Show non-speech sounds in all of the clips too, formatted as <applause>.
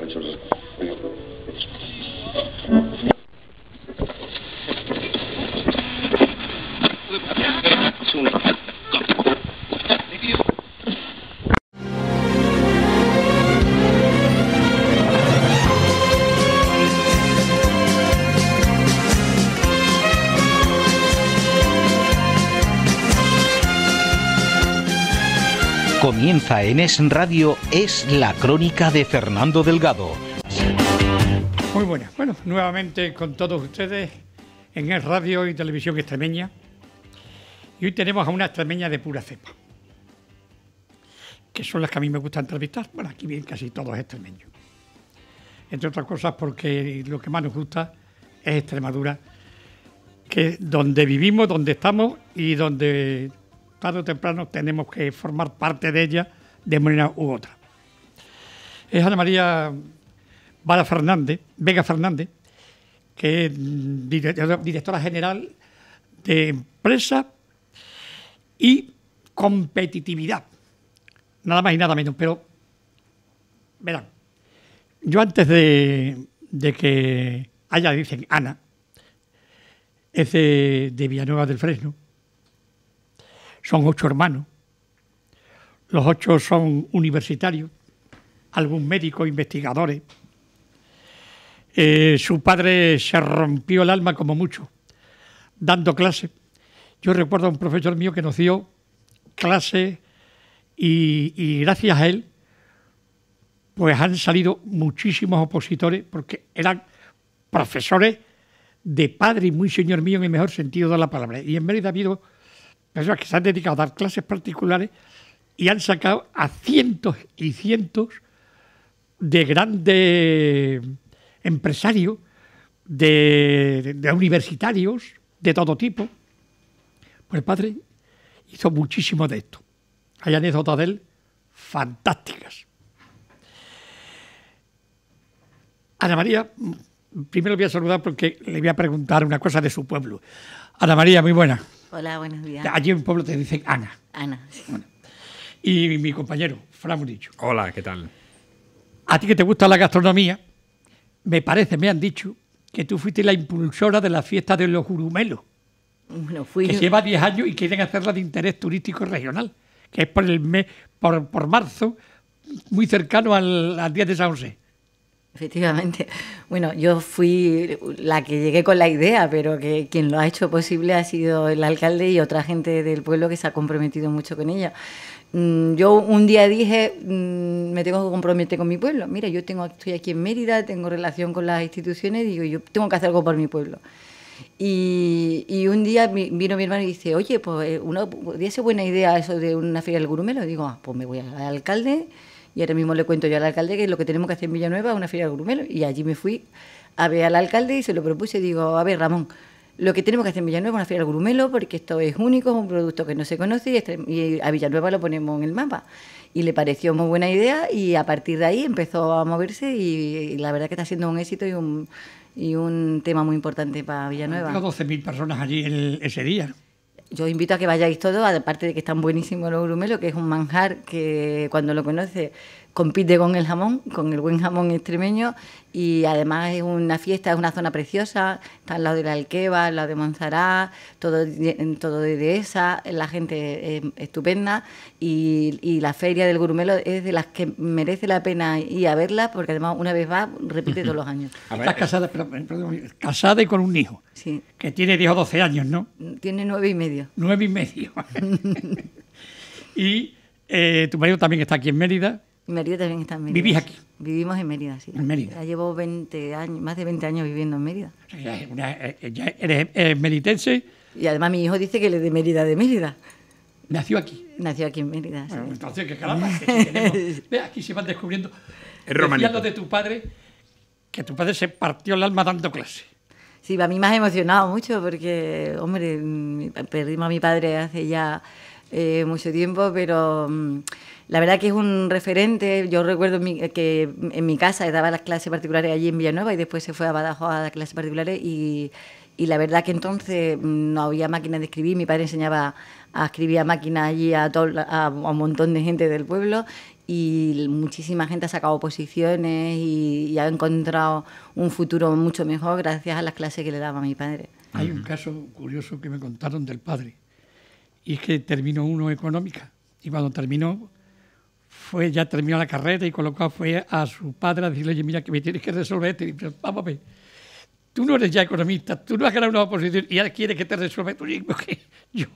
Muchas gracias. comienza en Es Radio es la crónica de Fernando Delgado. Muy buenas, bueno, nuevamente con todos ustedes en Es Radio y Televisión Extremeña. Y hoy tenemos a una extremeña de pura cepa, que son las que a mí me gusta entrevistar. Bueno, aquí vienen casi todos extremeños. Entre otras cosas porque lo que más nos gusta es Extremadura, que donde vivimos, donde estamos y donde tarde o temprano tenemos que formar parte de ella de manera u otra. Es Ana María Vara Fernández, Vega Fernández, que es directora general de empresa y competitividad. Nada más y nada menos, pero verán, yo antes de, que haya, dicen Ana, es de Villanueva del Fresno, son ocho hermanos, los ocho son universitarios, algunos médicos, investigadores. Eh, su padre se rompió el alma como mucho, dando clases. Yo recuerdo a un profesor mío que nos dio clases y, gracias a él, pues han salido muchísimos opositores porque eran profesores de padre y muy señor mío en el mejor sentido de la palabra. Y en Mérida ha habido personas que se han dedicado a dar clases particulares y han sacado a cientos y cientos de grandes empresarios, de, universitarios de todo tipo. Pues el padre hizo muchísimo de esto. Hay anécdotas de él fantásticas. Ana María, primero voy a saludar porque le voy a preguntar una cosa de su pueblo. Ana María, muy buena. Hola, buenos días. Allí en el pueblo te dicen Ana. Ana. Y mi compañero, Fran Murillo. Hola, ¿qué tal? A ti que te gusta la gastronomía, me parece, me han dicho, que tú fuiste la impulsora de la fiesta de los Jurumelos. No fui. Que lleva 10 años y quieren hacerla de interés turístico regional, que es por el mes, por, marzo, muy cercano al, al día de San José. Efectivamente. Bueno, yo fui la que llegué con la idea, pero que quien lo ha hecho posible ha sido el alcalde y otra gente del pueblo que se ha comprometido mucho con ella. Mm, yo un día dije, mm, me tengo que comprometer con mi pueblo. Mira, yo tengo, estoy aquí en Mérida, tengo relación con las instituciones, digo, yo tengo que hacer algo por mi pueblo. Y, un día vino mi hermano y dice, oye, pues eh, una, podría ser buena idea eso de una feria del gurumelo. Digo, ah, pues me voy al alcalde, y ahora mismo le cuento yo al alcalde que lo que tenemos que hacer en Villanueva es una feria de grumelo. Y allí me fui a ver al alcalde y se lo propuse. y Digo, a ver, Ramón, lo que tenemos que hacer en Villanueva es una feria de grumelo porque esto es único, es un producto que no se conoce este, y a Villanueva lo ponemos en el mapa. Y le pareció muy buena idea y a partir de ahí empezó a moverse y, la verdad que está siendo un éxito y un, y un tema muy importante para Villanueva. 12.000 personas allí ese día yo invito a que vayáis todos, aparte de que están buenísimos los grumelos, que es un manjar que cuando lo conoce compite con el jamón, con el buen jamón extremeño y además es una fiesta, es una zona preciosa, está al lado de la Alqueva, al lado de Monzará, todo, todo de esa, la gente es estupenda y, la feria del Gurumelo es de las que merece la pena ir a verla porque además una vez va, repite todos los años. Estás casada, perdón, casada y con un hijo, sí. que tiene 10 o 12 años, ¿no? Tiene 9 y medio. 9 y medio. <laughs> y eh, tu marido también está aquí en Mérida. Mi también está en Mérida. ¿Vivís aquí? Vivimos en Mérida, sí. En Mérida. Ya llevo 20 años, más de 20 años viviendo en Mérida. ya, eh, eres, meritense. Y además mi hijo dice que le es de Mérida, de Mérida. Nació aquí. Nació aquí en Mérida. entonces, que <laughs> ve, aquí se van descubriendo. Es lo de tu padre, que tu padre se partió el alma dando clase. Sí, a mí me ha emocionado mucho porque, hombre, mm, perdimos a mi padre hace ya eh, mucho tiempo, pero. Mm, la verdad que es un referente. Yo recuerdo que en mi casa daba las clases particulares allí en Villanueva y después se fue a Badajoz a las clases particulares y, la verdad que entonces no había máquinas de escribir, mi padre enseñaba a escribir a máquina allí a, todo, a, un montón de gente del pueblo y muchísima gente ha sacado posiciones y, y, ha encontrado un futuro mucho mejor gracias a las clases que le daba mi padre. Hay un caso curioso que me contaron del padre y es que terminó uno económica y cuando terminó fue, ya terminó la carrera y colocó fue a su padre a decirle, oye, mira, que me tienes que resolver Y vamos tú no eres ya economista, tú no has ganado una oposición y él quiere que te resuelva. tu hijo yo,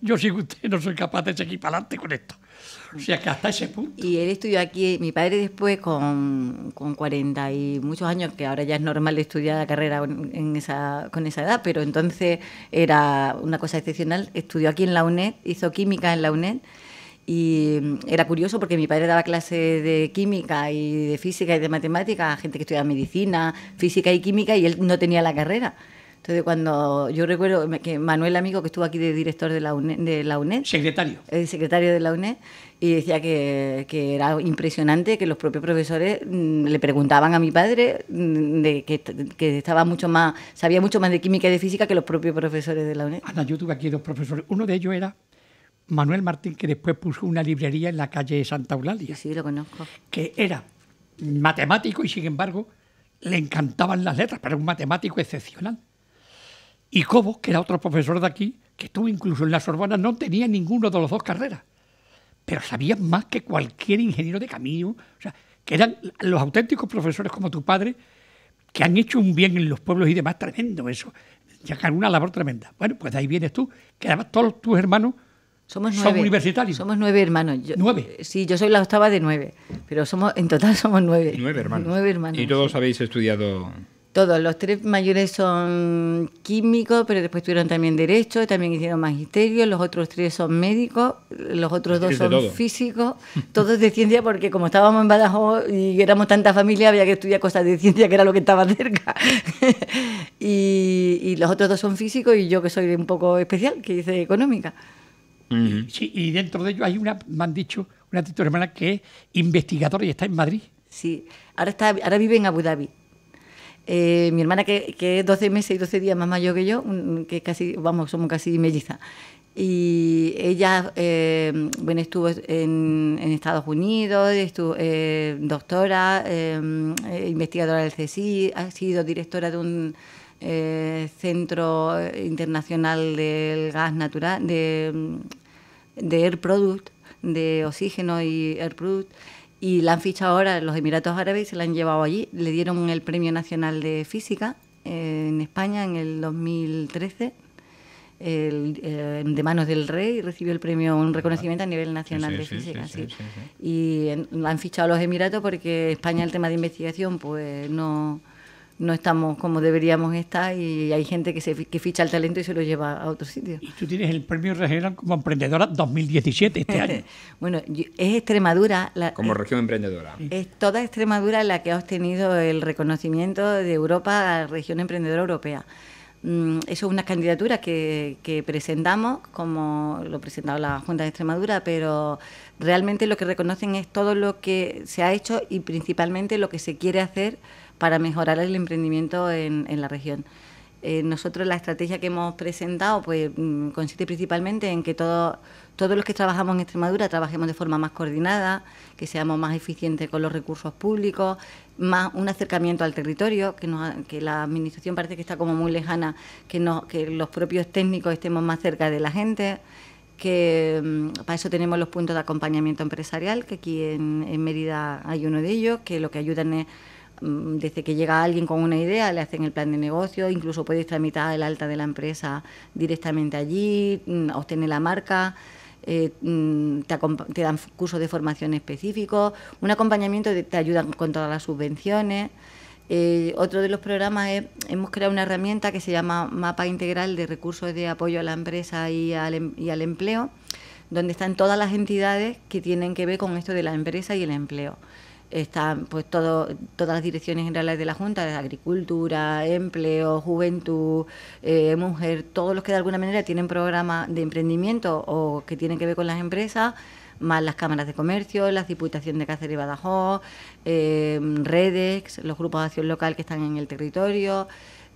yo sigo usted no soy capaz de seguir para adelante con esto. O sea, que hasta ese punto. Y él estudió aquí, mi padre después, con, con 40 y muchos años, que ahora ya es normal estudiar la carrera en esa, con esa edad, pero entonces era una cosa excepcional, estudió aquí en la UNED, hizo química en la UNED y mm, era curioso porque mi padre daba clases de química y de física y de matemática a gente que estudiaba medicina, física y química y él no tenía la carrera. Entonces, cuando yo recuerdo que Manuel Amigo, que estuvo aquí de director de la UNED. De la UNED secretario. El eh, secretario de la UNED, y decía que, que, era impresionante que los propios profesores mm, le preguntaban a mi padre mm, de que, que, estaba mucho más, sabía mucho más de química y de física que los propios profesores de la UNED. Ana, yo tuve aquí dos profesores. Uno de ellos era Manuel Martín, que después puso una librería en la calle Santa Eulalia. Sí, lo conozco. Que era matemático y sin embargo le encantaban las letras, pero era un matemático excepcional. Y Cobo, que era otro profesor de aquí, que estuvo incluso en la Sorbona, no tenía ninguno de los dos carreras, pero sabía más que cualquier ingeniero de camino, o sea, que eran los auténticos profesores como tu padre, que han hecho un bien en los pueblos y demás, tremendo eso, ya una labor tremenda. Bueno, pues de ahí vienes tú, que además todos tus hermanos somos nueve. Somos nueve hermanos. ¿Nueve? Sí, yo soy la octava de nueve, pero somos en total somos nueve. Nueve hermanos. Nueve hermanos. ¿Y todos habéis estudiado...? Todos, los tres mayores son químicos, pero después tuvieron también derecho, también hicieron magisterio, los otros tres son médicos, los otros dos son físicos, todos de ciencia, porque como estábamos en Badajoz y éramos tanta familia, había que estudiar cosas de ciencia, que era lo que estaba cerca. <laughs> y, y los otros dos son físicos y yo que soy un poco especial, que hice económica y dentro de ello hay una, me han dicho, una tía hermana que es investigadora y está en Madrid. Sí, ahora, está, ahora vive en Abu Dhabi. Eh, mi hermana, que, es 12 meses y 12 días más mayor que yo, que casi, vamos, somos casi mellizas. Y ella, eh, estuvo en, Estados Unidos, estuvo, eh, doctora, investigadora del CSI, ha sido directora de un eh, Centro Internacional del Gas Natural, de, Air Product, de Oxígeno y Air Product, y la han fichado ahora los Emiratos Árabes y se la han llevado allí. Le dieron el Premio Nacional de Física eh, en España en el 2013. Eh, de manos del rey recibió el premio, un ah, reconocimiento a nivel nacional de física. y la han fichado los Emiratos porque España el tema de investigación pues no, no estamos como deberíamos estar y hay gente que, se, que ficha el talento y se lo lleva a otro sitio. tú tienes el premio regional como emprendedora 2017 este año. <laughs> bueno, es Extremadura... La, como eh, región emprendedora. Es toda Extremadura la que ha obtenido el reconocimiento de Europa a región emprendedora europea. Mm, eso es una candidatura que, que presentamos, como lo presentado la Junta de Extremadura, pero realmente lo que reconocen es todo lo que se ha hecho y principalmente lo que se quiere hacer para mejorar el emprendimiento en, la región. Eh, nosotros la estrategia que hemos presentado pues mm, consiste principalmente en que todo, todos los que trabajamos en Extremadura trabajemos de forma más coordinada, que seamos más eficientes con los recursos públicos, más un acercamiento al territorio, que, que la administración parece que está como muy lejana, que, nos, que los propios técnicos estemos más cerca de la gente que mm, para eso tenemos los puntos de acompañamiento empresarial, que aquí en, en Mérida hay uno de ellos, que lo que ayudan es Mm, desde que llega alguien con una idea, le hacen el plan de negocio, incluso puedes tramitar el alta de la empresa directamente allí, mm, obtener la marca. Eh, mm, te, dan cursos de formación específicos, un acompañamiento, te ayudan con todas las subvenciones. Eh, otro de los programas es, hemos creado una herramienta que se llama Mapa Integral de Recursos de Apoyo a la Empresa y al em-, Empleo, donde están todas las entidades que tienen que ver con esto de la empresa y el empleo están pues todas las direcciones generales de la Junta, de Agricultura, Empleo, Juventud, eh, Mujer, todos los que de alguna manera tienen programas de emprendimiento o que tienen que ver con las empresas, más las cámaras de comercio, la Diputación de Cáceres y Badajoz, eh, Redex, los grupos de acción local que están en el territorio.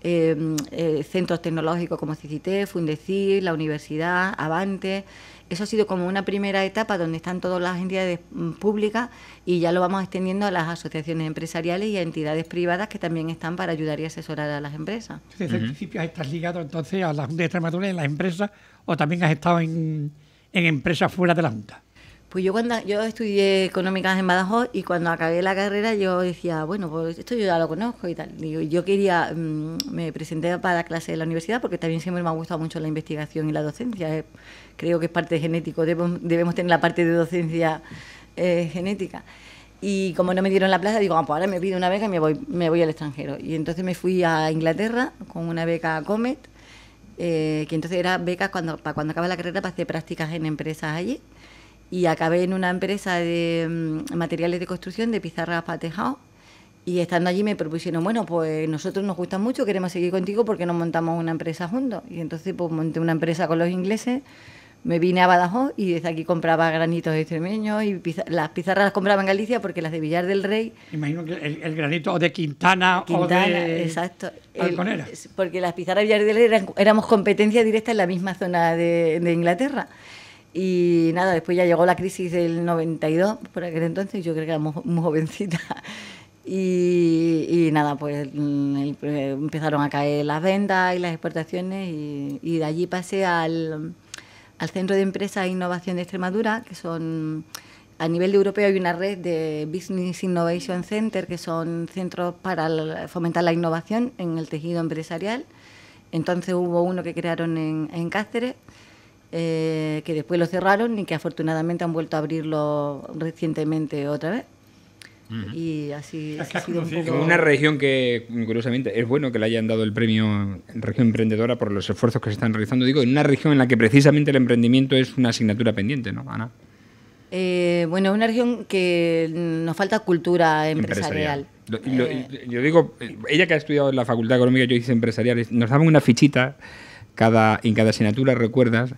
Eh, centros tecnológicos como CICITE, Fundecir, la universidad, Avante. Eso ha sido como una primera etapa donde están todas las entidades mm, públicas y ya lo vamos extendiendo a las asociaciones empresariales y a entidades privadas que también están para ayudar y asesorar a las empresas. Desde el principio estás ligado entonces a la Junta de Extremadura en las empresas o también has estado en, empresas fuera de la Junta. Pues yo cuando yo estudié económicas en Badajoz y cuando acabé la carrera yo decía, bueno, pues esto yo ya lo conozco y tal. yo quería, mm, me presenté para la clase de la universidad porque también siempre me ha gustado mucho la investigación y la docencia. Eh, creo que es parte genético, debemos, tener la parte de docencia eh, genética. Y como no me dieron la plaza, digo, ah, pues ahora me pido una beca y me voy, me voy al extranjero. Y entonces me fui a Inglaterra con una beca Comet, eh, que entonces era beca cuando, para cuando acaba la carrera para hacer prácticas en empresas allí. Y acabé en una empresa de mm, materiales de construcción, de pizarras para tejado. Y estando allí me propusieron, bueno, pues nosotros nos gusta mucho, queremos seguir contigo porque nos montamos una empresa juntos. Y entonces pues monté una empresa con los ingleses me vine a Badajoz y desde aquí compraba granitos extremeños y las pizarras las compraba en Galicia porque las de Villar del Rey. Imagino que el, granito de Quintana, o de. Exacto. Alconera. porque las pizarras de Villar del Rey éramos competencia directa en la misma zona de, de, Inglaterra. Y nada, después ya llegó la crisis del 92, por aquel entonces, yo creo que éramos muy, jovencita. <laughs> Y, y, nada, pues mm, eh, empezaron a caer las ventas y las exportaciones y, y de allí pasé al al Centro de Empresas e Innovación de Extremadura, que son a nivel europeo hay una red de Business Innovation Center, que son centros para fomentar la innovación en el tejido empresarial. Entonces hubo uno que crearon en, Cáceres, eh, que después lo cerraron y que afortunadamente han vuelto a abrirlo recientemente otra vez. Y así... un Una región que, curiosamente, es bueno que le hayan dado el premio Región Emprendedora por los esfuerzos que se están realizando, digo, en una región en la que precisamente el emprendimiento es una asignatura pendiente, ¿no, Ana? Eh, bueno, es una región que nos falta cultura empresarial. Eh. yo digo, ella que ha estudiado en la Facultad Económica, yo hice empresariales, nos daban una fichita cada, en cada asignatura, recuerdas,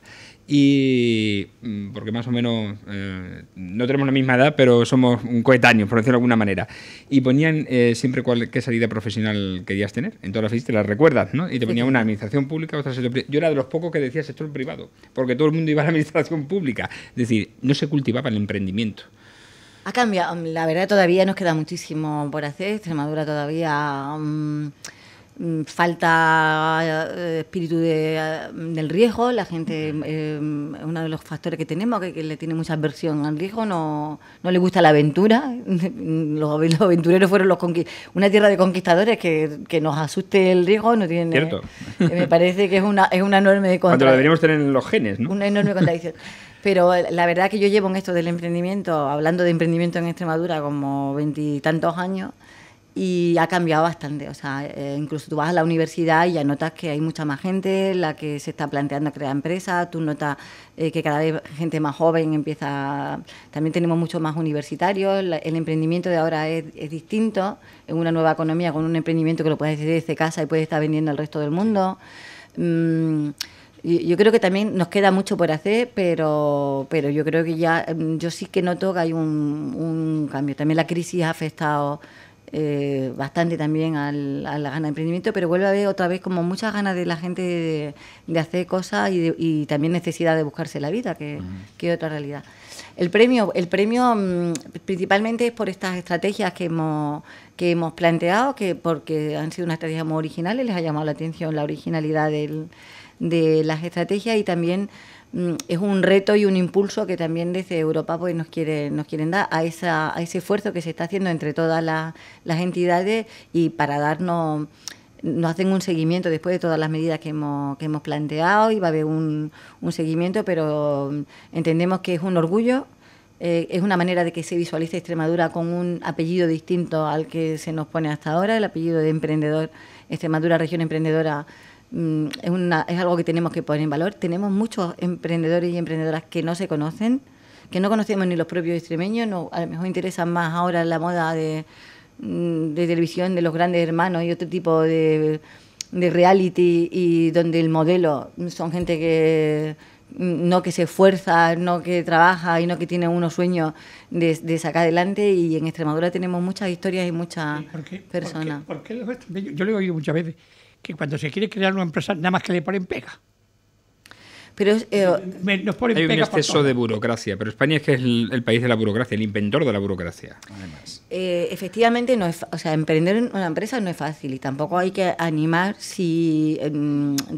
y mm, porque más o menos eh, no tenemos la misma edad, pero somos un coetáneo, por decirlo de alguna manera. Y ponían eh, siempre cuál, qué salida profesional querías tener. En todas las fichas te las recuerdas, ¿no? Y te ponían una administración pública, otra sector privado. Yo era de los pocos que decía sector privado, porque todo el mundo iba a la administración pública. Es decir, no se cultivaba el emprendimiento. Ha cambiado, mm, la verdad todavía nos queda muchísimo por hacer. Extremadura todavía... Mm, Mm, falta eh, espíritu mm, del riesgo, la gente, es eh, mm, uno de los factores que tenemos, que, le tiene mucha aversión al riesgo, no, le gusta la aventura, <laughs> los, aventureros fueron los una tierra de conquistadores que, nos asuste el riesgo, no tiene... Cierto. Eh, me parece que es una, enorme contradicción. Cuando deberíamos tener los genes, ¿no? Una enorme contradicción. Pero la verdad que yo llevo en esto del emprendimiento, hablando de emprendimiento en Extremadura como veintitantos años, y ha cambiado bastante. O sea, eh, incluso tú vas a la universidad y ya notas que hay mucha más gente, la que se está planteando crear empresas, tú notas eh, que cada vez gente más joven empieza, también tenemos mucho más universitarios, el emprendimiento de ahora es, distinto, es una nueva economía con un emprendimiento que lo puedes hacer desde casa y puedes estar vendiendo al resto del mundo. Mm, yo creo que también nos queda mucho por hacer, pero, pero yo creo que ya, mm, yo sí que noto que hay un cambio. También la crisis ha afectado eh, bastante también al, a la gana de emprendimiento, pero vuelve a ver otra vez como muchas ganas de la gente de, hacer cosas y, también necesidad de buscarse la vida, que, es otra realidad. El premio, el premio mm, principalmente es por estas estrategias que hemos, que hemos planteado, que porque han sido unas estrategias muy originales, les ha llamado la atención la originalidad de las estrategias y también Mm, es un reto y un impulso que también desde Europa pues, nos, quiere, nos quieren dar a, esa, ese esfuerzo que se está haciendo entre todas las entidades y para darnos nos hacen un seguimiento después de todas las medidas que hemos, que hemos planteado y va a haber un, un seguimiento, pero mm, entendemos que es un orgullo, eh, es una manera de que se visualice Extremadura con un apellido distinto al que se nos pone hasta ahora, el apellido de emprendedor, Extremadura Región Emprendedora Mm, es, una, es algo que tenemos que poner en valor. Tenemos muchos emprendedores y emprendedoras que no se conocen, que no conocemos ni los propios extremeños, a lo mejor interesan más ahora la moda mm, de, televisión de los grandes hermanos y otro tipo de, reality y donde el modelo mm, son gente que no que se esfuerza, no que trabaja y no que tiene unos sueños de, sacar adelante y en Extremadura tenemos muchas historias y muchas personas. ¿Por Yo lo he oído muchas veces que cuando se quiere crear una empresa nada más que le ponen pega. Pero eh, hay un exceso de burocracia, pero España es que es el, país de la burocracia, el inventor de la burocracia, además. Eh, efectivamente, no es, o sea, emprender una empresa no es fácil y tampoco hay que animar si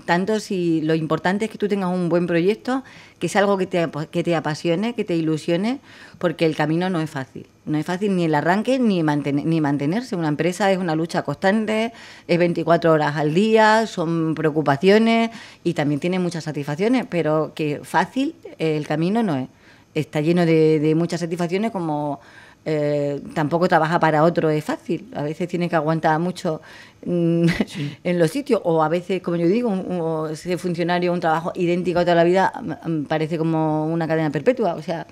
tanto si lo importante es que tú tengas un buen proyecto, que es algo que pues, que te apasione, que te ilusione, porque el camino no es fácil. No es fácil ni el arranque ni, ni mantenerse. Una empresa es una lucha constante, es 24 horas al día, son preocupaciones y también tiene muchas satisfacciones, pero que fácil el camino no es. Está lleno de, de muchas satisfacciones como eh, tampoco trabaja para otro es fácil. A veces tiene que aguantar mucho mm, <laughs> en los sitios, o a veces, como yo digo, ser funcionario, un trabajo idéntico a toda la vida, mm, mm, parece como una cadena perpetua. O sea,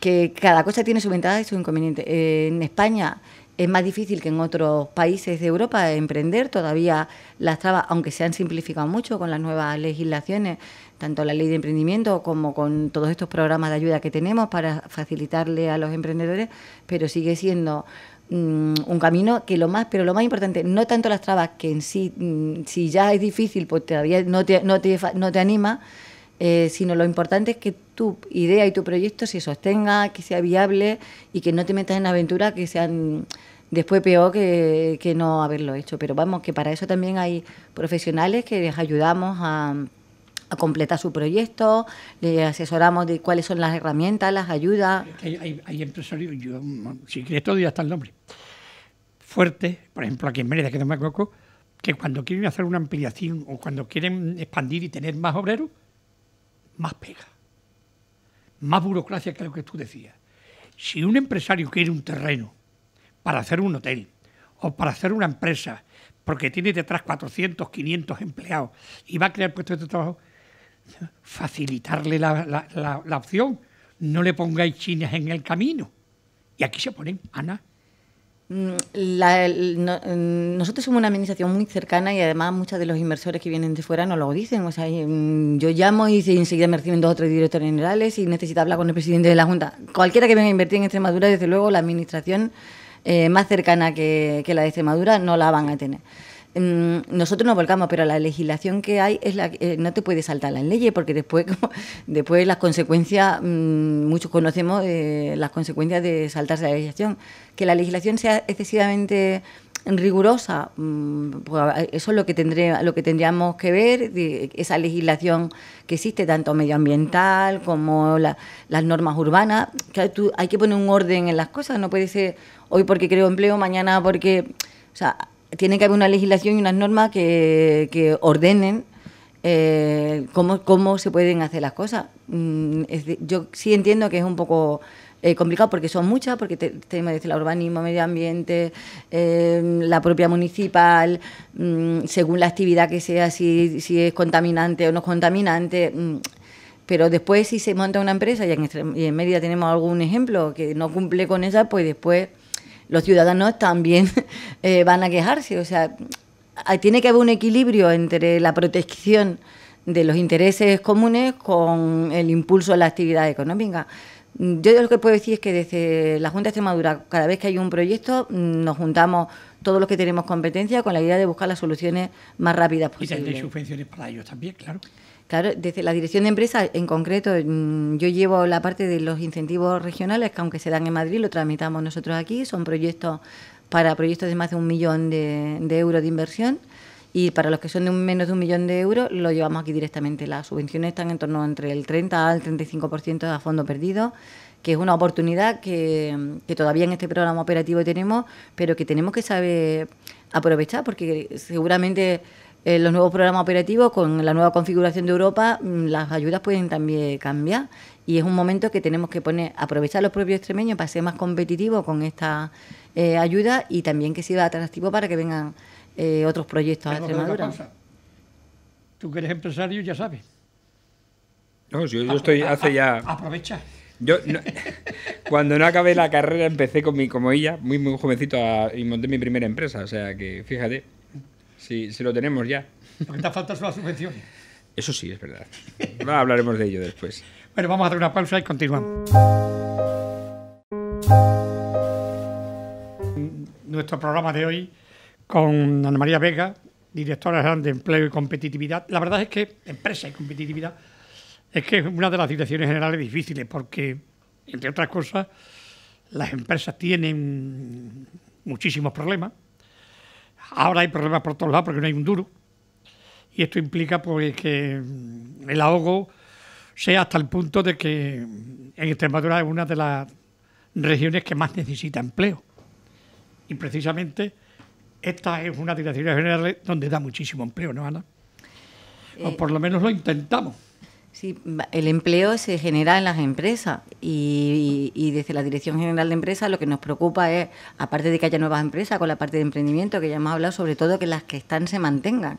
que cada cosa tiene su ventaja y su inconveniente. Eh, en España es más difícil que en otros países de Europa emprender, todavía las trabas, aunque se han simplificado mucho con las nuevas legislaciones tanto la ley de emprendimiento como con todos estos programas de ayuda que tenemos para facilitarle a los emprendedores, pero sigue siendo mm, un camino que lo más, pero lo más importante, no tanto las trabas, que en sí, mm, si ya es difícil, pues todavía no te, anima, eh, sino lo importante es que tu idea y tu proyecto se sostenga, que sea viable y que no te metas en aventuras que sean después peor que no haberlo hecho. Pero vamos, que para eso también hay profesionales que les ayudamos a a completar su proyecto, le asesoramos de cuáles son las herramientas, las ayudas. Hay, empresarios, si quieres todo ya está el nombre, fuerte por ejemplo aquí en Mérida, que no me acuerdo que cuando quieren hacer una ampliación o cuando quieren expandir y tener más obreros, más pega, más burocracia que lo que tú decías. Si un empresario quiere un terreno para hacer un hotel o para hacer una empresa, porque tiene detrás 400, 500 empleados y va a crear puestos de trabajo, facilitarle la, la, opción. No le pongáis chinas en el camino. Y aquí se ponen, Ana, mm, mm, nosotros somos una administración muy cercana y además muchos de los inversores que vienen de fuera No lo dicen. O sea, mm, yo llamo y enseguida me reciben dos o tres directores generales y necesita hablar con el presidente de la Junta. Cualquiera que venga a invertir en Extremadura, desde luego, la administración eh, más cercana que, que la de Extremadura no la van a tener. Mm, nosotros nos volcamos, pero la legislación que hay es la eh, no te puede saltar la ley porque después, <laughs> después las consecuencias, mm, muchos conocemos eh, las consecuencias de saltarse la legislación. Que la legislación sea excesivamente rigurosa, mm, pues, eso es lo que, tendré, lo que tendríamos que ver, esa legislación que existe, tanto medioambiental como las normas urbanas. hay que poner un orden en las cosas, no puede ser hoy porque creo empleo, mañana porque... O sea, tiene que haber una legislación y unas normas que, ordenen eh, cómo, se pueden hacer las cosas. Mm, yo sí entiendo que es un poco eh, complicado porque son muchas, porque tenemos desde el urbanismo, medio ambiente, eh, la propia municipal, mm, según la actividad que sea, si, es contaminante o no contaminante. Mm, pero después si se monta una empresa, y en, y en Mérida tenemos algún ejemplo que no cumple con esa, pues después los ciudadanos también <laughs> eh, van a quejarse. O sea, tiene que haber un equilibrio entre la protección de los intereses comunes con el impulso a la actividad económica. Yo lo que puedo decir es que desde la Junta de Extremadura, cada vez que hay un proyecto, nos juntamos todos los que tenemos competencia con la idea de buscar las soluciones más rápidas posibles. Y de subvenciones para ellos también, claro. Claro, desde la dirección de empresa, en concreto, mm, yo llevo la parte de los incentivos regionales, que aunque se dan en Madrid, lo tramitamos nosotros aquí. Son proyectos para proyectos de más de un millón de, euros de inversión y para los que son de un, menos de un millón de euros lo llevamos aquí directamente. Las subvenciones están en torno entre el 30 al 35% a fondo perdido, que es una oportunidad que, que todavía en este programa operativo tenemos, pero que tenemos que saber aprovechar porque seguramente eh, los nuevos programas operativos, con la nueva configuración de Europa, mm, las ayudas pueden también cambiar y es un momento que tenemos que poner, aprovechar los propios extremeños para ser más competitivos con esta eh, ayuda y también que sirva atractivo para que vengan eh, otros proyectos a Extremadura. Tú que eres empresario ya sabes. No, yo, estoy hace ya... Aprovecha. Yo <laughs> cuando no acabé la carrera empecé con mi como ella, muy muy jovencito y monté mi primera empresa, o sea que fíjate. Sí, lo tenemos ya. Lo que te falta son las subvenciones. Eso sí, es verdad. hablaremos de ello después. Bueno, vamos a hacer una pausa y continuamos. Nuestro programa de hoy con Ana María Vega, directora general de Empleo y Competitividad. La verdad es que empresa y competitividad es que es una de las direcciones generales difíciles porque, entre otras cosas, las empresas tienen muchísimos problemas Ahora hay problemas por todos lados porque no hay un duro. Y esto implica pues, que el ahogo sea hasta el punto de que en Extremadura es una de las regiones que más necesita empleo. Y precisamente esta es una dirección general donde da muchísimo empleo, ¿no, Ana? O eh, por lo menos lo intentamos. Sí, el empleo se genera en las empresas y, desde la Dirección General de Empresas lo que nos preocupa es, aparte de que haya nuevas empresas con la parte de emprendimiento que ya hemos hablado, sobre todo que las que están se mantengan.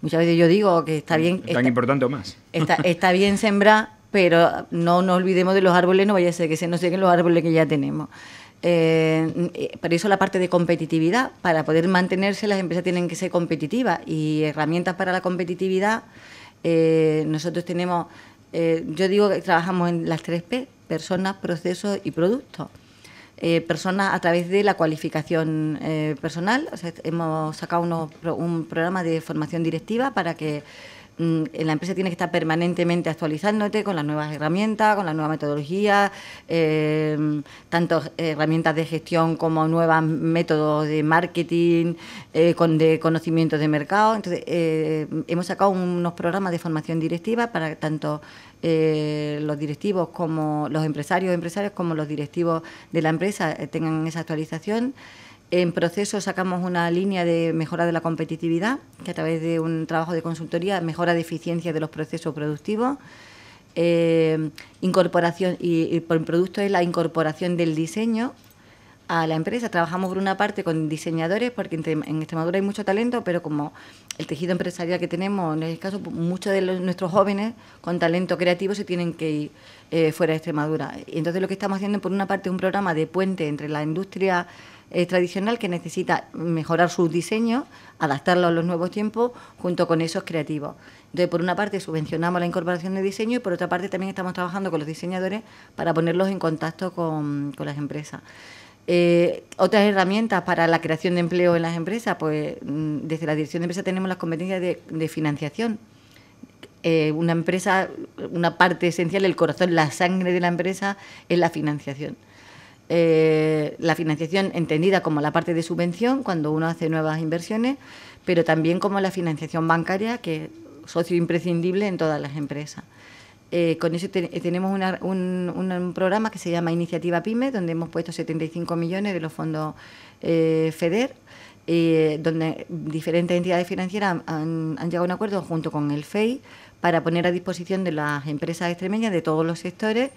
Muchas veces yo digo que está bien... Tan importante o más. <laughs> Está, bien sembrar, pero no nos olvidemos de los árboles, no vaya a ser que se nos lleguen los árboles que ya tenemos. Eh, para eso la parte de competitividad, para poder mantenerse las empresas tienen que ser competitivas y herramientas para la competitividad eh, nosotros tenemos, eh, yo digo que trabajamos en las tres P, personas, procesos y productos. Eh, personas a través de la cualificación personal. hemos sacado un programa de formación directiva para que Mm, la empresa tiene que estar permanentemente actualizándote con las nuevas herramientas, con las nuevas metodologías, eh, tanto herramientas de gestión como nuevos métodos de marketing, eh, con de conocimiento de mercado. Entonces, eh, hemos sacado unos programas de formación directiva para que tanto los directivos como los empresarios, empresarios como los directivos de la empresa tengan esa actualización. En proceso sacamos una línea de mejora de la competitividad, que a través de un trabajo de consultoría mejora de eficiencia de los procesos productivos. Eh, incorporación y, por producto es la incorporación del diseño a la empresa. Trabajamos por una parte con diseñadores, porque en, Extremadura hay mucho talento, pero como el tejido empresarial que tenemos en el este caso, pues, muchos de nuestros jóvenes con talento creativo se tienen que ir eh, fuera de Extremadura. Y entonces lo que estamos haciendo por una parte es un programa de puente entre la industria es eh, tradicional que necesita mejorar sus diseños, adaptarlos a los nuevos tiempos, junto con esos creativos. Entonces, por una parte, subvencionamos la incorporación de diseño y por otra parte, también estamos trabajando con los diseñadores para ponerlos en contacto con, las empresas. Eh, otras herramientas para la creación de empleo en las empresas, pues mm, desde la dirección de empresa tenemos las competencias de, financiación. Eh, una empresa, una parte esencial, el corazón, la sangre de la empresa es la financiación. Eh, la financiación entendida como la parte de subvención cuando uno hace nuevas inversiones, pero también como la financiación bancaria, que es socio imprescindible en todas las empresas. Eh, con eso tenemos un, programa que se llama Iniciativa PyME, donde hemos puesto 75 millones de los fondos eh, FEDER, donde diferentes entidades financieras han, llegado a un acuerdo junto con el FEI para poner a disposición de las empresas extremeñas de todos los sectores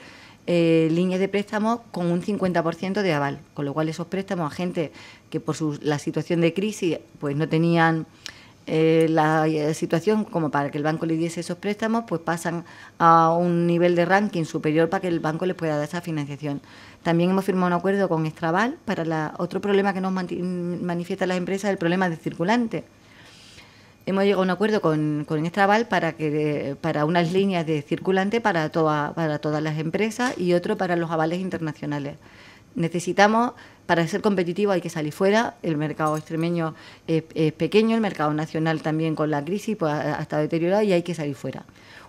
eh, líneas de préstamos con un 50% de aval, con lo cual esos préstamos a gente que por la situación de crisis pues no tenían eh, la eh, situación como para que el banco le diese esos préstamos, pues pasan a un nivel de ranking superior para que el banco les pueda dar esa financiación. También hemos firmado un acuerdo con Extraval para otro problema que nos manifiesta las empresas, el problema de circulante hemos llegado a un acuerdo con, con Extraval para que para unas líneas de circulante para toda, para todas las empresas y otro para los avales internacionales. Necesitamos para ser competitivo hay que salir fuera. El mercado extremeño es, pequeño, el mercado nacional también con la crisis pues, ha estado deteriorado y hay que salir fuera.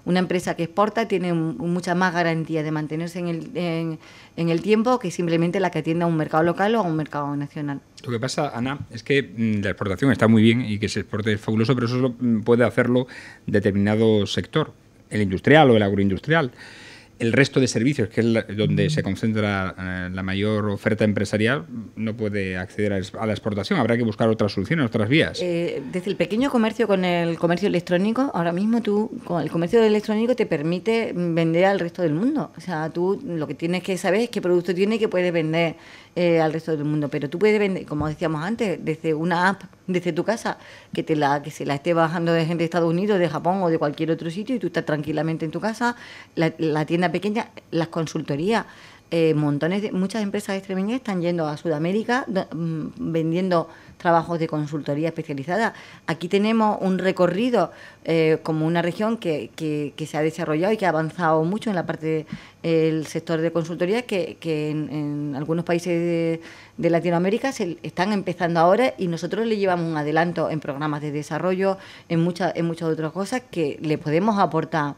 Una empresa que exporta tiene mucha más garantía de mantenerse en el, el tiempo que simplemente la que atienda a un mercado local o a un mercado nacional. Lo que pasa, Ana, es que mm, la exportación está muy bien y que se exporte es fabuloso, pero eso solo mm, puede hacerlo determinado sector, el industrial o el agroindustrial el resto de servicios, que es donde se concentra eh, la mayor oferta empresarial, no puede acceder a, la exportación. Habrá que buscar otras soluciones, otras vías. Eh, desde el pequeño comercio con el comercio electrónico, ahora mismo tú, con el comercio electrónico te permite vender al resto del mundo. O sea, tú lo que tienes que saber es qué producto tiene qué puedes vender eh, al resto del mundo. Pero tú puedes vender, como decíamos antes, desde una app, desde tu casa, que, te la, que se la esté bajando de gente de Estados Unidos, de Japón o de cualquier otro sitio y tú estás tranquilamente en tu casa, la tienda pequeña, las consultorías. Eh, montones de, muchas empresas extremeñas están yendo a Sudamérica mm, vendiendo trabajos de consultoría especializada. Aquí tenemos un recorrido eh, como una región que, se ha desarrollado y que ha avanzado mucho en la parte del sector de consultoría, que, en, algunos países de, de, Latinoamérica se están empezando ahora y nosotros le llevamos un adelanto en programas de desarrollo, en, muchas en muchas otras cosas que le podemos aportar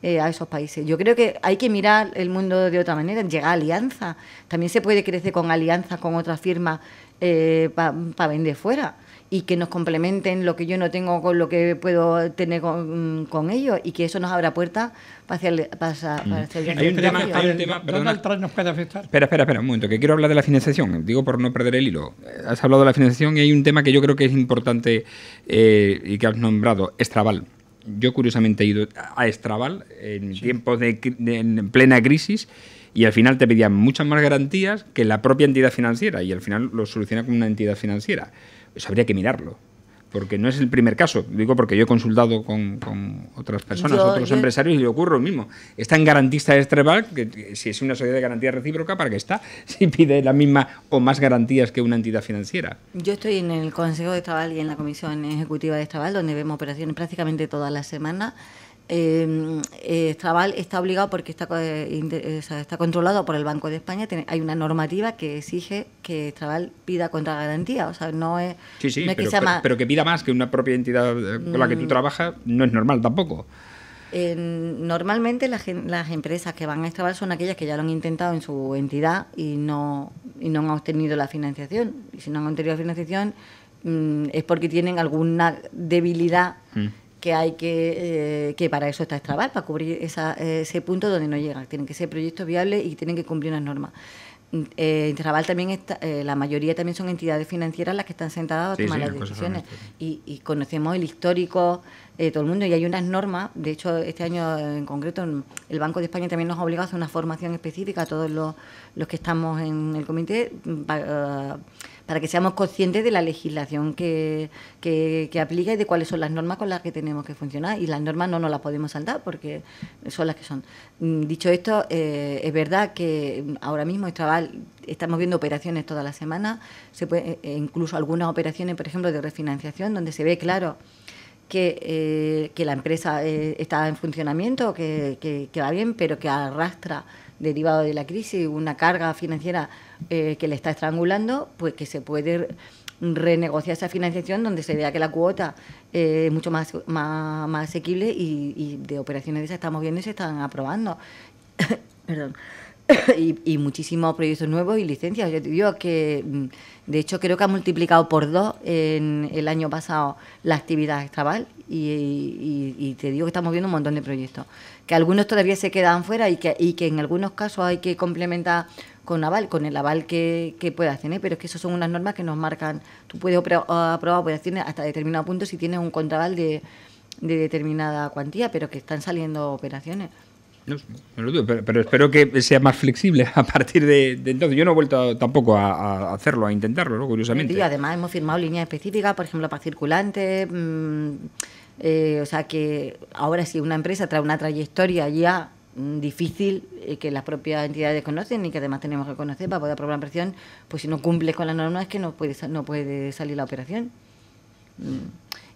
eh, a esos países. Yo creo que hay que mirar el mundo de otra manera, llegar a alianzas. También se puede crecer con alianzas con otras firmas eh, para vender fuera y que nos complementen lo que yo no tengo con lo que puedo tener con, mm, ellos y que eso nos abra puertas para hacer, para, mm. hay, un tema, hay un tema, nos puede afectar. Espera, espera, espera, un momento, que quiero hablar de la financiación, digo por no perder el hilo. Has hablado de la financiación y hay un tema que yo creo que es importante eh, y que has nombrado, Estrabal. Yo curiosamente he ido a Estrabal en tiempos de, plena crisis y al final te pedían muchas más garantías que la propia entidad financiera y al final lo soluciona como una entidad financiera. Eso pues habría que mirarlo porque no es el primer caso, digo porque yo he consultado con, otras personas, otros empresarios y le ocurre lo mismo. Está en garantista de Estreval que, si es una sociedad de garantía recíproca, ¿para qué está? <laughs> Si pide la misma o más garantías que una entidad financiera. Yo estoy en el Consejo de Estabal y en la Comisión Ejecutiva de Estabal, donde vemos operaciones prácticamente todas las semanas. Em, eh, está obligado porque está, eh, eh, está controlado por el Banco de España. hay una normativa que exige que Estraval pida contra garantía. O sea, no es, sí, pero, que pida más que una propia entidad eh, con la que tú mm. trabajas no es normal tampoco. Em, normalmente las, empresas que van a Estraval son aquellas que ya lo han intentado en su entidad y no, y no han obtenido la financiación. Y si no han obtenido la financiación mm, es porque tienen alguna debilidad. Mm que hay que, eh, que para eso está Estrabal, para cubrir eh, ese punto donde no llega. Tienen que ser proyectos viables y tienen que cumplir unas normas. Mm, eh, también está, eh, la mayoría también son entidades financieras las que están sentadas a tomar las decisiones y, conocemos el histórico de todo el mundo y hay unas normas de hecho este año en concreto el Banco de España también nos ha obligado a hacer una formación específica a todos los, que estamos en el comité mm, para que seamos conscientes de la legislación que, que, aplica y de cuáles son las normas con las que tenemos que funcionar. Y las normas no nos las podemos saltar porque son las que son. Mm, dicho esto, eh, es verdad que ahora mismo estamos viendo operaciones todas las semanas, se puede, eh, e incluso algunas operaciones, por ejemplo, de refinanciación, donde se ve claro que, eh, la empresa está en funcionamiento, que va bien, pero que arrastra derivado de la crisis, una carga financiera eh, que le está estrangulando, pues que se puede renegociar esa financiación donde se vea que la cuota eh, es mucho más, más, asequible y, de operaciones de esas estamos viendo y se están aprobando. <coughs> <coughs> y, muchísimos proyectos nuevos y licencias. Yo te digo que, mm, de hecho, creo que ha multiplicado por dos en el año pasado la actividad extraval y, y te digo que estamos viendo un montón de proyectos que algunos todavía se quedan fuera y que, y que en algunos casos hay que complementar con aval, con el aval que, que puedas tener, pero es que esas son unas normas que nos marcan. Tú puedes ah, aprobar operaciones hasta determinado punto si tienes un contraval de, de determinada cuantía, pero que están saliendo operaciones. No, lo digo, pero, pero, espero que sea más flexible <laughs> a partir de, entonces. Yo no he vuelto tampoco a, hacerlo, a intentarlo, curiosamente. Sí, además hemos firmado líneas específicas, por ejemplo, para circulantes, mm, eh, o sea que ahora si una empresa trae una trayectoria ya mm, difícil eh, que las propias entidades conocen y que además tenemos que conocer para poder aprobar la presión pues si no cumple con las normas es que no puede, no puede salir la operación. Mm.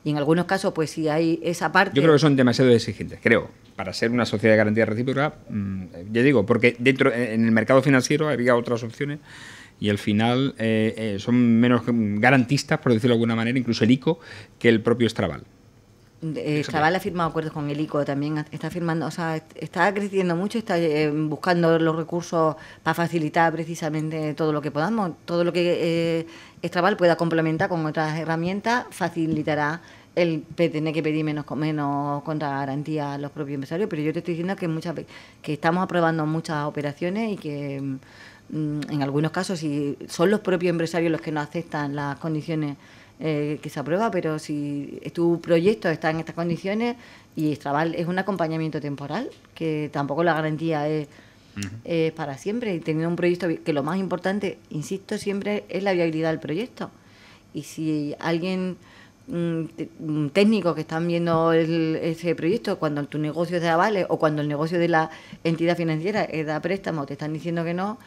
Y en algunos casos, pues si hay esa parte... Yo creo que son demasiado exigentes, creo para ser una sociedad de garantía recíproca, mm, ya digo, porque dentro en el mercado financiero había otras opciones y al final eh, son menos garantistas, por decirlo de alguna manera, incluso el ICO, que el propio Estrabal. Estrabal eh, ha firmado acuerdos con el ICO también, está firmando, o sea, está creciendo mucho, está eh, buscando los recursos para facilitar precisamente todo lo que podamos, todo lo que eh, pueda complementar con otras herramientas facilitará el tener que pedir menos menos contra garantía a los propios empresarios, pero yo te estoy diciendo que muchas que estamos aprobando muchas operaciones y que mm, en algunos casos si son los propios empresarios los que no aceptan las condiciones eh, que se aprueba, pero si tu proyecto está en estas condiciones y Extraval es un acompañamiento temporal, que tampoco la garantía es, para siempre, y teniendo un proyecto que lo más importante, insisto, siempre es la viabilidad del proyecto. Y si alguien mm, técnico que están viendo ese proyecto, cuando tu negocio es de avales o cuando el negocio de la entidad financiera da préstamo, te están diciendo que no,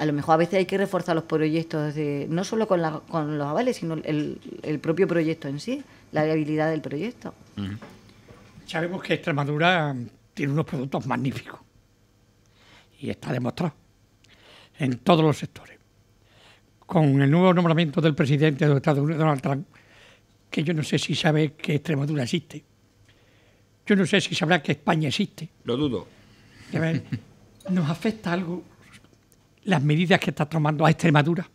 a lo mejor a veces hay que reforzar los proyectos, no solo con, los avales, sino el, propio proyecto en sí, la viabilidad del proyecto. Sabemos que Extremadura tiene unos productos magníficos y está demostrado en todos los sectores. Con el nuevo nombramiento del presidente de los Estados Unidos, Donald Trump, que yo no sé si sabe que Extremadura existe. Yo no sé si sabrá que España existe. Lo dudo. nos afecta algo las medidas que está tomando a Extremadura?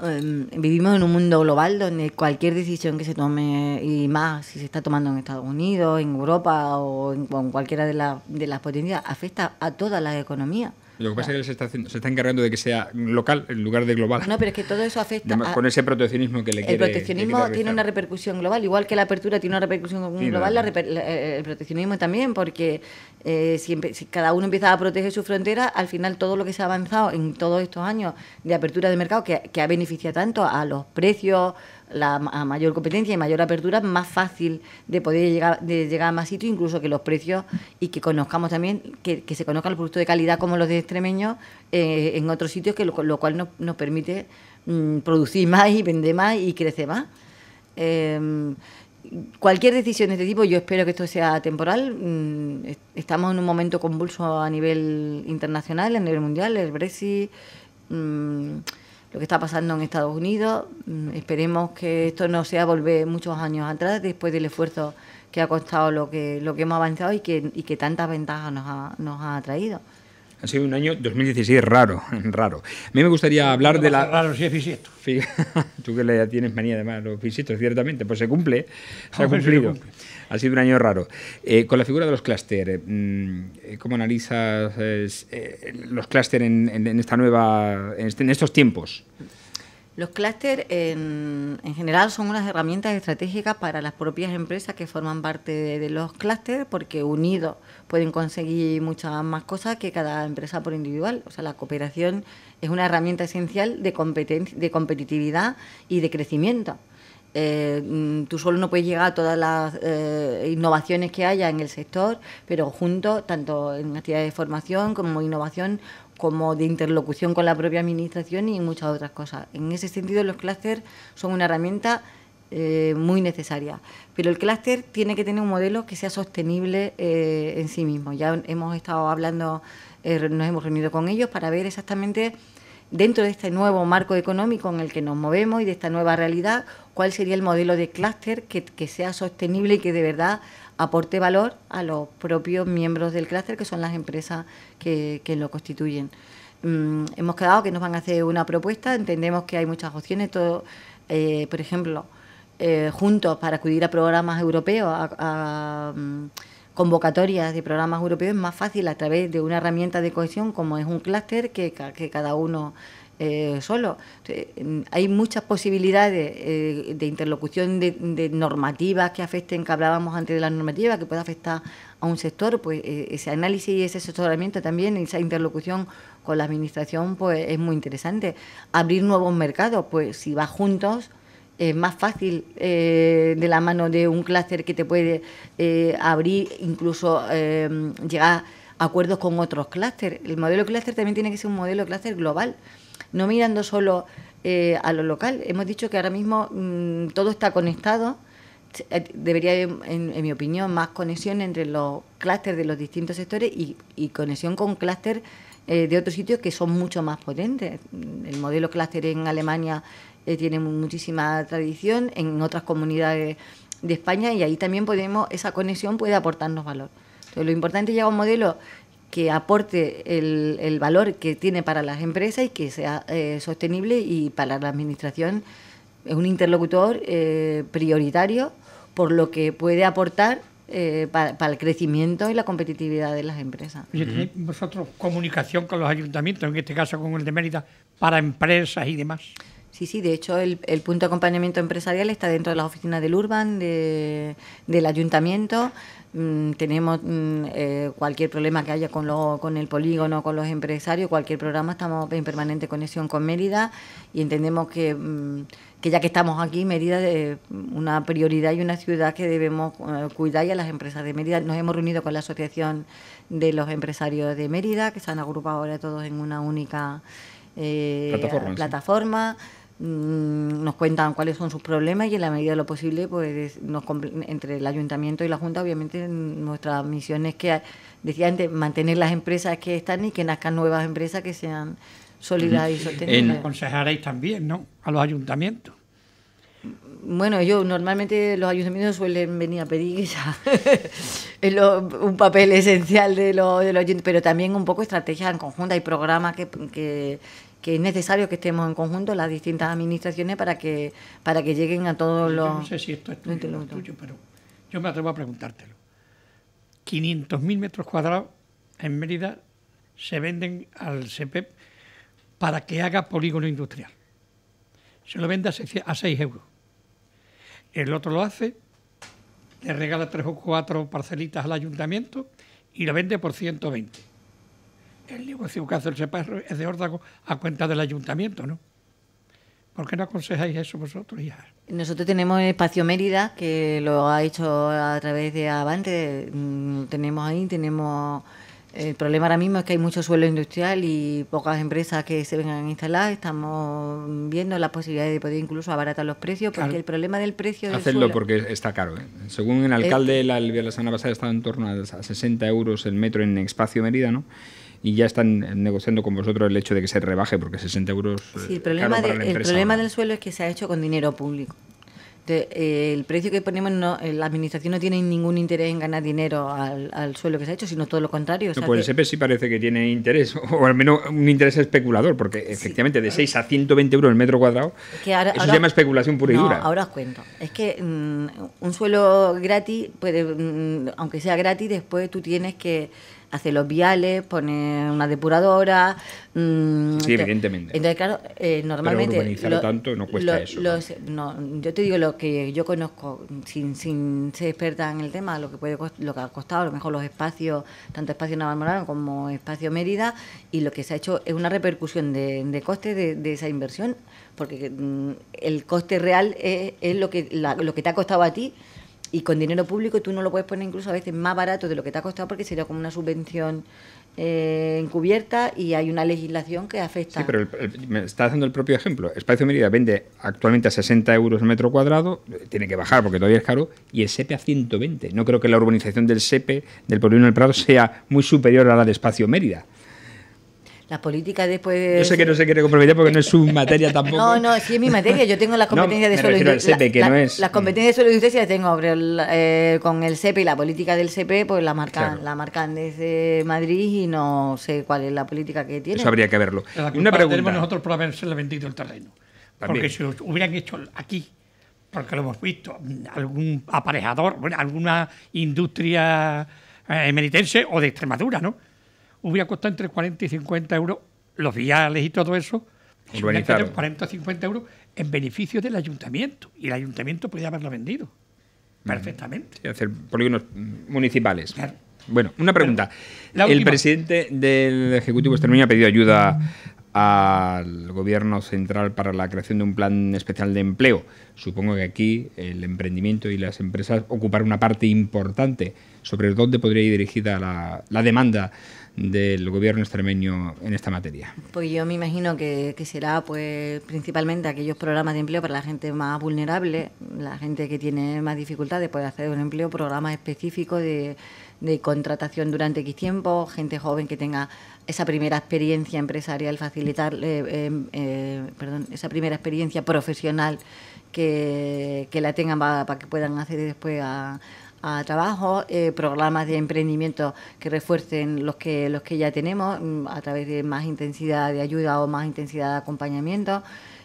Em, vivimos en un mundo global donde cualquier decisión que se tome, y más si se está tomando en Estados Unidos, en Europa o en, cualquiera de, de las potencias, afecta a toda la economía. Lo que pasa es que se está, se está encargando de que sea local en lugar de global. No, pero es que todo eso afecta. con ese proteccionismo que le quiere. El proteccionismo tiene una repercusión global, igual que la apertura tiene una repercusión global, el proteccionismo también, porque eh, si, cada uno empieza a proteger su frontera, al final todo lo que se ha avanzado en todos estos años de apertura de mercado, que, que ha beneficiado tanto a los precios la mayor competencia y mayor apertura, más fácil de poder llegar, de llegar a más sitios, incluso que los precios y que conozcamos también, que, se conozcan los productos de calidad como los de extremeños eh, en otros sitios, que lo, cual nos, permite mm, producir más y vender más y crecer más. Em, cualquier decisión de este tipo, yo espero que esto sea temporal. Mm, estamos en un momento convulso a nivel internacional, a nivel mundial, el Brexit. Mm, lo que está pasando en Estados Unidos. Mm, esperemos que esto no sea volver muchos años atrás después del esfuerzo que ha costado lo que, lo que hemos avanzado y que, y que tantas ventajas nos ha, nos ha traído. Ha sido un año 2016 raro, <laughs> raro. A mí me gustaría hablar de la... Raro, sí, <laughs> <laughs> Tú que le tienes manía además los visitos, ciertamente. Pues se cumple, se ha cumplido. Ha sido un año raro. Eh, con la figura de los clústeres, mm, eh, ¿cómo analizas eh, los clústeres en, esta nueva, en este, estos tiempos? Los clústeres en, general son unas herramientas estratégicas para las propias empresas que forman parte de, los clústeres porque unidos pueden conseguir muchas más cosas que cada empresa por individual. O sea, la cooperación es una herramienta esencial de, de competitividad y de crecimiento. Eh, mm, tú solo no puedes llegar a todas las eh, innovaciones que haya en el sector, pero juntos, tanto en actividades de formación como innovación, como de interlocución con la propia administración y muchas otras cosas. En ese sentido, los clústeres son una herramienta eh, muy necesaria. Pero el clúster tiene que tener un modelo que sea sostenible eh, en sí mismo. Ya hemos estado hablando, eh, nos hemos reunido con ellos para ver exactamente dentro de este nuevo marco económico en el que nos movemos y de esta nueva realidad, cuál sería el modelo de clúster que sea sostenible y que de verdad aporte valor a los propios miembros del clúster, que son las empresas que, lo constituyen. Mm, hemos quedado que nos van a hacer una propuesta, entendemos que hay muchas opciones, todo, eh, por ejemplo, eh, juntos para acudir a programas europeos, a, mm, convocatorias de programas europeos, es más fácil a través de una herramienta de cohesión como es un clúster que, que cada uno eh, solo. Mm, hay muchas posibilidades eh, de interlocución de, normativas que afecten, que hablábamos antes de la normativa, que pueda afectar a un sector, pues eh, ese análisis y ese asesoramiento también, esa interlocución con la administración, pues es muy interesante. Abrir nuevos mercados, pues si vas juntos, es más fácil de la mano de un clúster que te puede abrir, incluso llegar a acuerdos con otros clústeres. El modelo clúster también tiene que ser un modelo clúster global no mirando solo eh, a lo local. Hemos dicho que ahora mismo mm, todo está conectado. Eh, debería haber, en, mi opinión, más conexión entre los clústeres de los distintos sectores y, conexión con clústeres eh, de otros sitios que son mucho más potentes. Mm, el modelo clúster en Alemania tiene muchísima tradición, en otras comunidades de España, y ahí también podemos, esa conexión puede aportarnos valor. lo importante es llegar un modelo que aporte el, valor que tiene para las empresas y que sea eh, sostenible y para la administración es un interlocutor eh, prioritario por lo que puede aportar eh, para, el crecimiento y la competitividad de las empresas. ¿Y tenéis vosotros comunicación con los ayuntamientos, en este caso con el de Mérida, para empresas y demás? Sí, sí, de hecho el, punto de acompañamiento empresarial está dentro de las oficinas del Urban, del ayuntamiento. Mm, tenemos mm, eh, cualquier problema que haya con, el polígono, con los empresarios, cualquier programa, estamos en permanente conexión con Mérida y entendemos que, mm, ya que estamos aquí, Mérida es eh, una prioridad y una ciudad que debemos eh, cuidar y a las empresas de Mérida. Nos hemos reunido con la Asociación de los Empresarios de Mérida, que se han agrupado ahora todos en una única plataforma. Mm, nos cuentan cuáles son sus problemas y en la medida de lo posible, pues nos, entre el ayuntamiento y la Junta, obviamente nuestra misión es que, decían antes, mantener las empresas que están y que nazcan nuevas empresas que sean sólidas y sostenibles. Aconsejaréis también, ¿no?, a los ayuntamientos. Bueno, yo normalmente los ayuntamientos suelen venir a pedir ya, <laughs> un papel esencial de los ayuntamientos pero también un poco estrategias en conjunta. y programas que, es necesario que estemos en conjunto las distintas administraciones para que, para que lleguen a todos los... No sé si esto es tuyo, pero yo me atrevo a preguntártelo. 500.000 metros cuadrados en Mérida se venden al CPEP para que haga polígono industrial. Se lo vende a 6, euros. El otro lo hace, le regala tres o cuatro parcelitas al ayuntamiento y lo vende por 120. Pues, el negocio que hace el es de órdago a cuenta del ayuntamiento, ¿no? ¿Por qué no aconsejáis eso vosotros, ya. Nosotros tenemos Espacio Mérida, que lo ha hecho a través de Avante, mm, tenemos ahí, tenemos... El problema ahora mismo es que hay mucho suelo industrial y pocas empresas que se vengan a instalar. Estamos viendo la posibilidad de poder incluso abaratar los precios, porque el problema del precio. Hacerlo porque está caro. ¿eh? Según el alcalde, la, la semana pasada estaba en torno a 60 euros el metro en Espacio Mérida, ¿no? y ya están negociando con vosotros el hecho de que se rebaje porque 60 euros. Eh, sí, el problema, de, el problema del suelo es que se ha hecho con dinero público. Entonces, eh, el precio que ponemos, no, eh, la administración no tiene ningún interés en ganar dinero al, suelo que se ha hecho, sino todo lo contrario. pues el SEPE sí parece que tiene interés, <laughs> o al menos un interés especulador, porque efectivamente de 6 a 120 euros el metro cuadrado, eso se llama especulación pura y Ahora os cuento. Es que mm, un suelo gratis, puede, mm, aunque sea gratis, después tú tienes que hace los viales, poner una depuradora. Mm, sí, evidentemente. Entonces, claro, eh, normalmente. no yo te digo lo que yo conozco, sin, sin ser experta en el tema, lo que puede lo que ha costado, a lo mejor los espacios, tanto espacio Navalmorano como espacio Mérida, y lo que se ha hecho es una repercusión de, de coste de, esa inversión, porque mm, el coste real es, es lo, que, lo que te ha costado a ti y con dinero público tú no lo puedes poner incluso a veces más barato de lo que te ha costado porque sería como una subvención eh, encubierta y hay una legislación que afecta. Sí, pero me está dando el propio ejemplo. Espacio Mérida vende actualmente a 60 euros el metro cuadrado, tiene que bajar porque todavía es caro, y el SEPE a 120. No creo que la urbanización del SEPE, del Polino del Prado, sea muy superior a la de Espacio Mérida. Las políticas después... De... Yo sé que no se quiere comprometer porque no es su materia tampoco. No, no, sí es mi materia. Yo tengo las competencias de suelo y no es... Las mm. competencias de suelo y las tengo, eh, con el CEPE y la política del CP, pues la marcan, la marcan desde Madrid y no sé cuál es la política que tiene. Eso habría que verlo. Una pregunta. tenemos nosotros por haberse vendido el terreno. Porque si lo hubieran hecho aquí, porque lo hemos visto, algún aparejador, alguna industria emeritense eh, o de Extremadura, ¿no? hubiera costado entre 40 y 50 euros los viales y todo eso. entre 40 o 50 euros en beneficio del ayuntamiento. Y el ayuntamiento podía haberlo vendido. Mm. Perfectamente. Y hacer polígonos municipales. Bueno, una pregunta. el presidente del Ejecutivo Extremeño ha pedido ayuda al gobierno central para la creación de un plan especial de empleo. Supongo que aquí el emprendimiento y las empresas ocuparán una parte importante sobre dónde podría ir dirigida la, la demanda del gobierno extremeño en esta materia? Pues yo me imagino que, será pues principalmente aquellos programas de empleo para la gente más vulnerable, la gente que tiene más dificultades ...de pues, hacer un empleo, programas específicos de, contratación durante X tiempo, gente joven que tenga esa primera experiencia empresarial, facilitar, eh, em, eh, perdón, esa primera experiencia profesional que, la tengan para, para que puedan acceder después a a trabajo, eh, programas de emprendimiento que refuercen los que, los que ya tenemos mm, a través de más intensidad de ayuda o más intensidad de acompañamiento.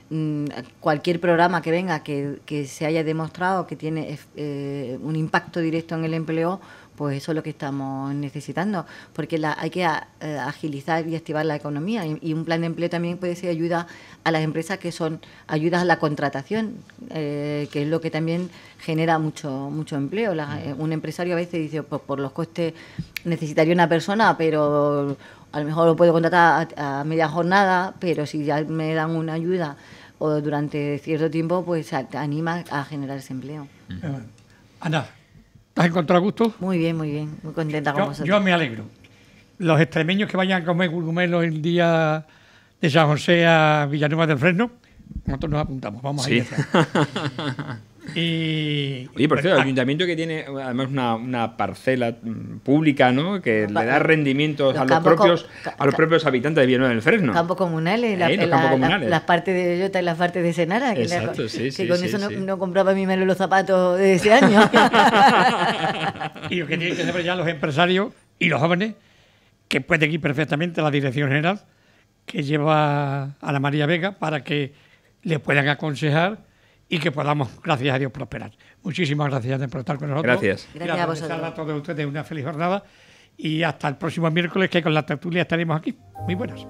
Mm, cualquier programa que venga que, se haya demostrado que tiene eh, un impacto directo en el empleo, pues eso es lo que estamos necesitando, porque la, hay que eh, agilizar y activar la economía. Y, un plan de empleo también puede ser ayuda a las empresas que son ayudas a la contratación, eh, que es lo que también genera mucho, mucho empleo. Eh, un empresario a veces dice, pues por los costes necesitaría una persona, pero a lo mejor lo puedo contratar a, media jornada, pero si ya me dan una ayuda o durante cierto tiempo, pues anima a generar ese empleo. Ana. ¿Te has encontrado gusto? Muy bien, muy bien, muy contenta con yo, vosotros. Yo me alegro. Los extremeños que vayan a comer gurgumelos el día de San José a Villanueva del Fresno, nosotros nos apuntamos, vamos a ir. <laughs> Y, por cierto, el ayuntamiento que tiene además una, parcela mm, pública, ¿no? Que le da rendimientos a, los propios, a los propios habitantes de Villanueva del Fresno. Campos comunales, la, las partes de Bellota y las partes de Senara. Que, Exacto, sí, que con eso no, compraba mi mano los zapatos de ese año. <laughs> y lo que tienen que hacer ya los empresarios y los jóvenes, que pueden ir perfectamente a la dirección general que lleva a la María Vega para que le puedan aconsejar y que podamos, gracias a Dios, prosperar. Muchísimas gracias por estar con nosotros. Gracias. Gracias a vosotros. A todos ustedes una feliz jornada y hasta el próximo miércoles que con la tertulia estaremos aquí. Muy buenas.